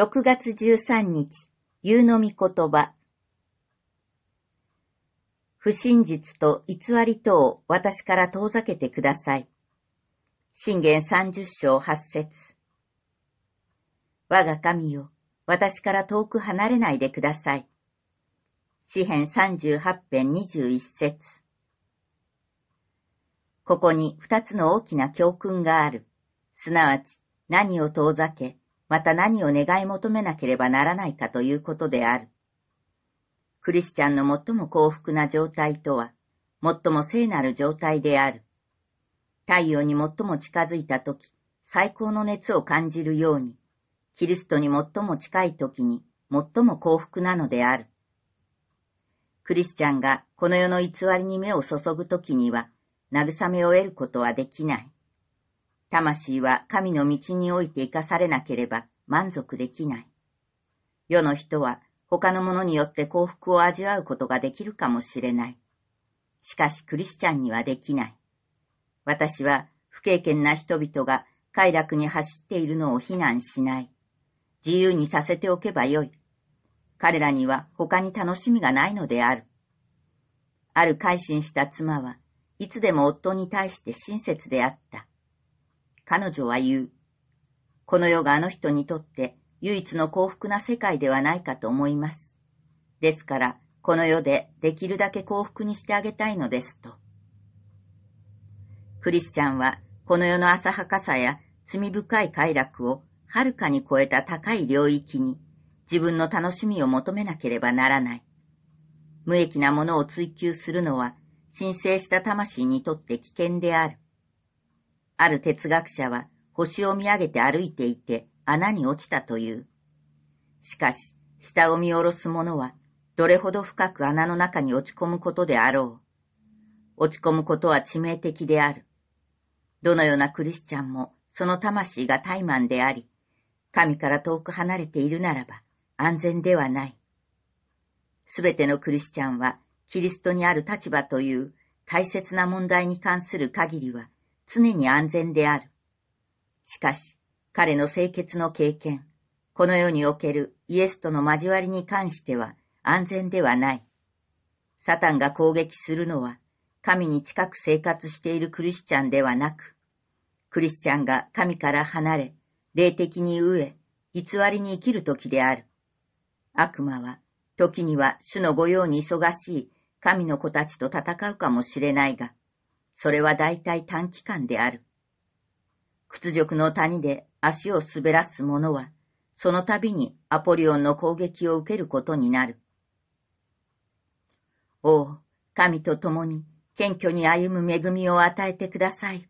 6月13日、夕の御言葉。不真実と偽りとを私から遠ざけてください。信玄三十章八節。我が神よ、私から遠く離れないでください。詩篇三十八2二十一節。ここに二つの大きな教訓がある。すなわち、何を遠ざけ、また何を願い求めなければならないかということである。クリスチャンの最も幸福な状態とは、最も聖なる状態である。太陽に最も近づいたとき、最高の熱を感じるように、キリストに最も近いときに最も幸福なのである。クリスチャンがこの世の偽りに目を注ぐときには、慰めを得ることはできない。魂は神の道において生かされなければ満足できない。世の人は他のものによって幸福を味わうことができるかもしれない。しかしクリスチャンにはできない。私は不経験な人々が快楽に走っているのを非難しない。自由にさせておけばよい。彼らには他に楽しみがないのである。ある改心した妻はいつでも夫に対して親切であった。彼女は言う。この世があの人にとって唯一の幸福な世界ではないかと思います。ですから、この世でできるだけ幸福にしてあげたいのですと。クリスチャンは、この世の浅はかさや罪深い快楽をはるかに超えた高い領域に自分の楽しみを求めなければならない。無益なものを追求するのは、神聖した魂にとって危険である。ある哲学者は星を見上げて歩いていて穴に落ちたという。しかし、下を見下ろす者は、どれほど深く穴の中に落ち込むことであろう。落ち込むことは致命的である。どのようなクリスチャンも、その魂が怠慢であり、神から遠く離れているならば、安全ではない。すべてのクリスチャンは、キリストにある立場という大切な問題に関する限りは、常に安全である。しかし、彼の清潔の経験、この世におけるイエスとの交わりに関しては安全ではない。サタンが攻撃するのは、神に近く生活しているクリスチャンではなく、クリスチャンが神から離れ、霊的に飢え、偽りに生きる時である。悪魔は、時には主の御用に忙しい神の子たちと戦うかもしれないが、それは大体短期間である。屈辱の谷で足を滑らす者は、その度にアポリオンの攻撃を受けることになる。おう、神と共に謙虚に歩む恵みを与えてください。